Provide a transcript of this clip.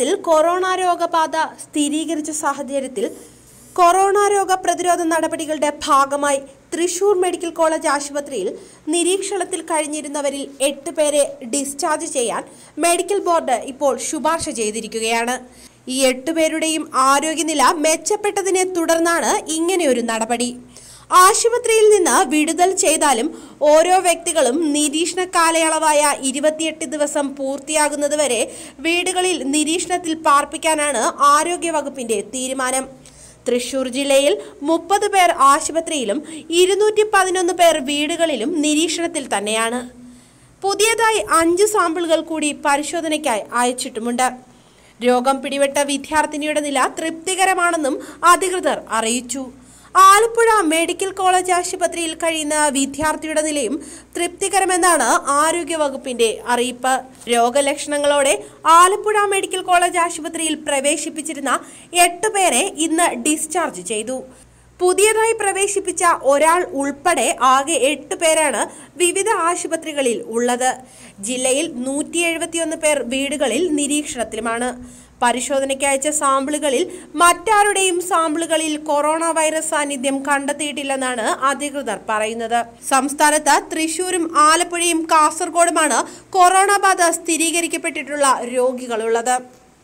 കേരളത്തിൽ കൊറോണ രോഗബാധ സ്ഥിരീകരിച്ച സാഹചര്യത്തിൽ കൊറോണ രോഗ പ്രതിരോധ നടപടികളുടെ ഭാഗമായി തൃശൂർ മെഡിക്കൽ കോളേജ് ആശുപത്രിയിൽ നിരീക്ഷണത്തിൽ കഴിഞ്ഞിരുന്നവരിൽ എട്ട് പേരെ ഡിസ്ചാർജ് ചെയ്യാൻ മെഡിക്കൽ ബോർഡ് ഇപ്പോൾ ശുപാർശ ചെയ്തിരിക്കുകയാണ് ഈ എട്ടുപേരുടെയും ആരോഗ്യനില മെച്ചപ്പെട്ടതിനെ തുടർന്നാണ് ഇങ്ങനെയൊരു നടപടി ആശുപത്രിയിൽ നിന്ന് വിടുതൽ ചെയ്താലും ഓരോ വ്യക്തികളും നിരീക്ഷണ കാലയളവായ ഇരുപത്തിയെട്ട് ദിവസം പൂർത്തിയാകുന്നതുവരെ വീടുകളിൽ നിരീക്ഷണത്തിൽ പാർപ്പിക്കാനാണ് ആരോഗ്യവകുപ്പിന്റെ തീരുമാനം തൃശൂർ ജില്ലയിൽ മുപ്പത് പേർ ആശുപത്രിയിലും ഇരുന്നൂറ്റി പതിനൊന്ന് പേർ വീടുകളിലും നിരീക്ഷണത്തിൽ തന്നെയാണ് പുതിയതായി അഞ്ച് സാമ്പിളുകൾ കൂടി പരിശോധനയ്ക്കായി അയച്ചിട്ടുമുണ്ട് രോഗം പിടിപെട്ട വിദ്യാർത്ഥിനിയുടെ നില തൃപ്തികരമാണെന്നും അധികൃതർ അറിയിച്ചു ആലപ്പുഴ മെഡിക്കൽ കോളേജ് ആശുപത്രിയിൽ കഴിയുന്ന വിദ്യാർത്ഥിയുടെ നിലയും തൃപ്തികരമെന്നാണ് ആരോഗ്യവകുപ്പിന്റെ അറിയിപ്പ് രോഗലക്ഷണങ്ങളോടെ ആലപ്പുഴ മെഡിക്കൽ കോളേജ് ആശുപത്രിയിൽ പ്രവേശിപ്പിച്ചിരുന്ന എട്ട് പേരെ ഇന്ന് ഡിസ്ചാർജ് ചെയ്തു പുതിയതായി പ്രവേശിപ്പിച്ച ഒരാൾ ഉൾപ്പെടെ ആകെ എട്ട് പേരാണ് വിവിധ ആശുപത്രികളിൽ ഉള്ളത് ജില്ലയിൽ നൂറ്റി എഴുപത്തിയൊന്ന് പേർ വീടുകളിൽ നിരീക്ഷണത്തിലുമാണ് പരിശോധനയ്ക്ക് അയച്ച സാമ്പിളുകളിൽ മറ്റാരുടെയും സാമ്പിളുകളിൽ കൊറോണ വൈറസ് സാന്നിധ്യം കണ്ടെത്തിയിട്ടില്ലെന്നാണ് അധികൃതർ പറയുന്നത് സംസ്ഥാനത്ത് തൃശൂരും ആലപ്പുഴയും കാസർഗോഡുമാണ് കൊറോണ ബാധ സ്ഥിരീകരിക്കപ്പെട്ടിട്ടുള്ള രോഗികളുള്ളത്